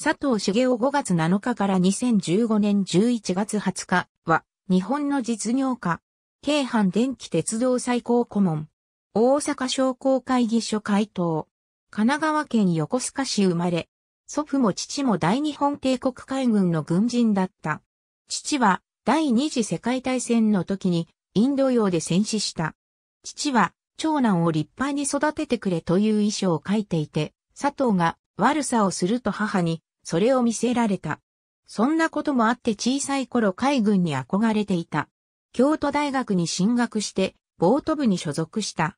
佐藤茂雄5月7日から2015年11月20日は、日本の実業家、京阪電気鉄道最高顧問、大阪商工会議所会頭、神奈川県横須賀市生まれ、祖父も父も大日本帝国海軍の軍人だった。父は第二次世界大戦の時にインド洋で戦死した。父は長男を立派に育ててくれという遺書を書いていて、佐藤が悪さをすると母にそれを見せられた。そんなこともあって小さい頃海軍に憧れていた。京都大学に進学して、ボート部に所属した。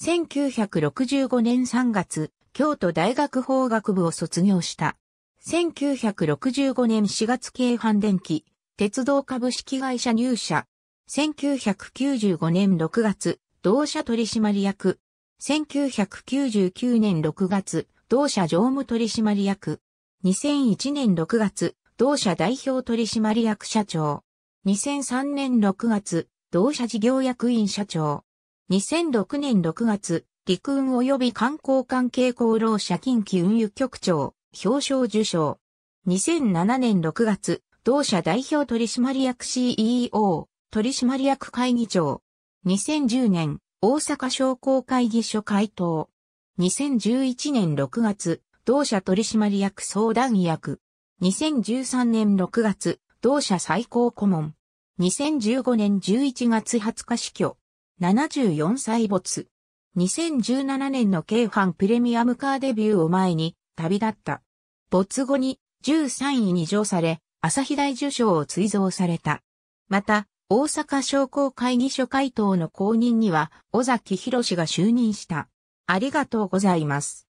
1965年3月、京都大学法学部を卒業した。1965年4月京阪電機、鉄道株式会社入社。1995年6月、同社取締役。1999年6月、同社常務取締役。2001年6月、同社代表取締役社長。2003年6月、同社事業役員社長。2006年6月、陸運及び観光関係功労者近畿運輸局長、表彰受賞。2007年6月、同社代表取締役 CEO、取締役会議長。2010年、大阪商工会議所会頭。2011年6月、同社取締役相談役。2013年6月、同社最高顧問。2015年11月20日死去。74歳没。2017年の京阪プレミアムカーデビューを前に旅立った。没後に13位に上され、朝日大受賞を追贈された。また、大阪商工会議所会頭の公認には、尾崎博士が就任した。ありがとうございます。